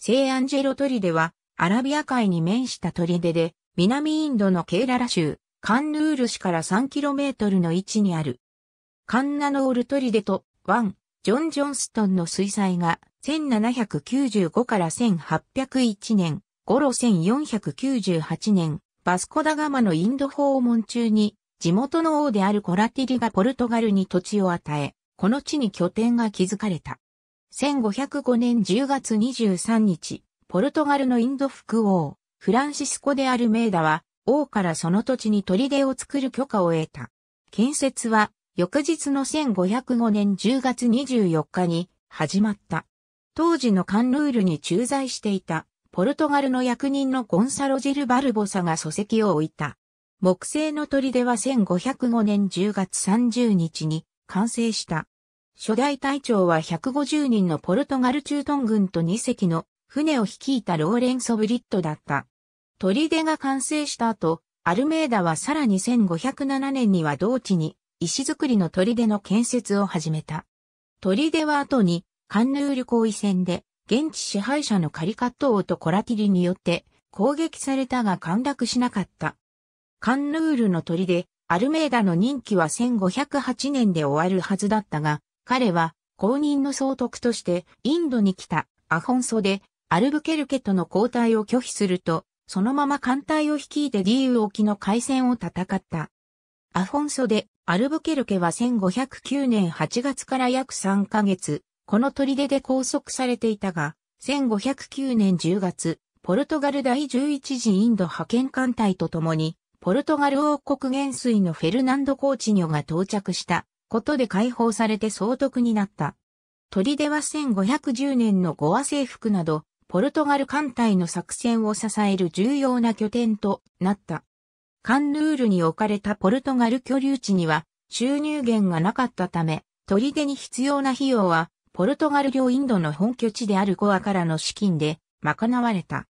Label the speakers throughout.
Speaker 1: 聖アンジェロ砦は、アラビア海に面した砦で、南インドのケーララ州、カンヌール市から 3km の位置にある。カンナノール砦と、ワン、ジョン・ジョンストンの水彩が、1795から1801年、ロ1498年、バスコダガマのインド訪問中に、地元の王であるコラティリがポルトガルに土地を与え、この地に拠点が築かれた。1505年10月23日、ポルトガルのインド副王、フランシスコ・でアルメーダは、王からその土地に砦を作る許可を得た。建設は、翌日の1505年10月24日に始まった。当時のカンヌールに駐在していた、ポルトガルの役人のゴンサロ・ジル・バルボサが礎石を置いた。木製の砦は1505年10月30日に完成した。初代隊長は150人のポルトガル中東軍と2隻の船を率いたローレンソ・ブリッドだった。砦が完成した後、アルメーダはさらに1507年には同地に石造りの砦の建設を始めた。砦は後にカンヌール行為戦で現地支配者のカリカット王とコラティリによって攻撃されたが陥落しなかった。カンヌールの出、アルメーダの任期は1508年で終わるはずだったが、彼は公認の総督としてインドに来たアフォンソでアルブケルケとの交代を拒否すると、そのまま艦隊を率いてリーウ沖の海戦を戦った。アフォンソでアルブケルケは1509年8月から約3ヶ月、この砦で拘束されていたが、1509年10月、ポルトガル第11次インド派遣艦隊と共に、ポルトガル王国元帥のフェルナンド・コーチニョが到着したことで解放されて総督になった。出は1510年のゴア征服など、ポルトガル艦隊の作戦を支える重要な拠点となった。カンヌールに置かれたポルトガル居留地には収入源がなかったため、出に必要な費用は、ポルトガル領インドの本拠地であるゴアからの資金で賄われた。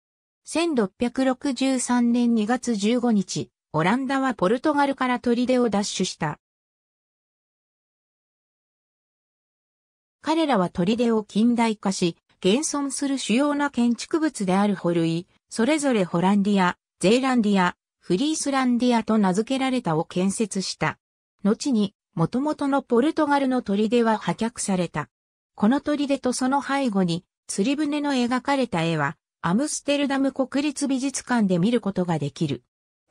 Speaker 1: 1663年2月15日、オランダはポルトガルから出を奪取した。彼らは砦を近代化し、現存する主要な建築物であるホルイ、それぞれホランディア、ゼーランディア、フリースランディアと名付けられたを建設した。後に、元々のポルトガルの砦は破却された。この砦とその背後に、釣り船の描かれた絵は、アムステルダム国立美術館で見ることができる。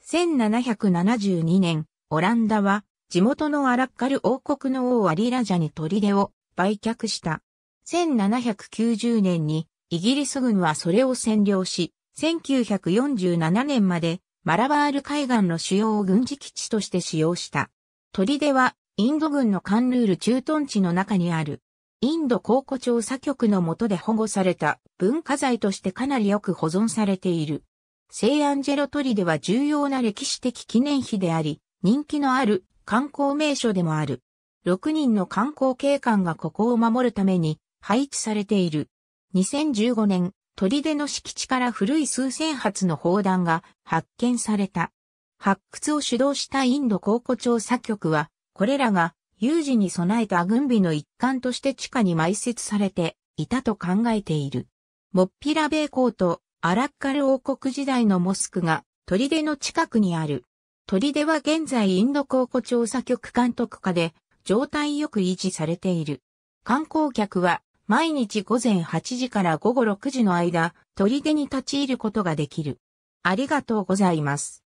Speaker 1: 1772年、オランダは、地元のアラッカル王国の王アリラジャに砦を売却した。1790年にイギリス軍はそれを占領し、1947年までマラバール海岸の主要を軍事基地として使用した。砦はインド軍のカンルール駐屯地の中にある。インド考古調査局の下で保護された文化財としてかなりよく保存されている。聖アンジェロ砦は重要な歴史的記念碑であり、人気のある観光名所でもある。6人の観光警官がここを守るために配置されている。2015年、砦の敷地から古い数千発の砲弾が発見された。発掘を主導したインド考古調査局は、これらが有事に備えた軍備の一環として地下に埋設されていたと考えている。モッピラ米港とアラッカル王国時代のモスクが砦の近くにある。砦は現在インド考古調査局監督下で状態よく維持されている。観光客は毎日午前8時から午後6時の間、砦に立ち入ることができる。ありがとうございます。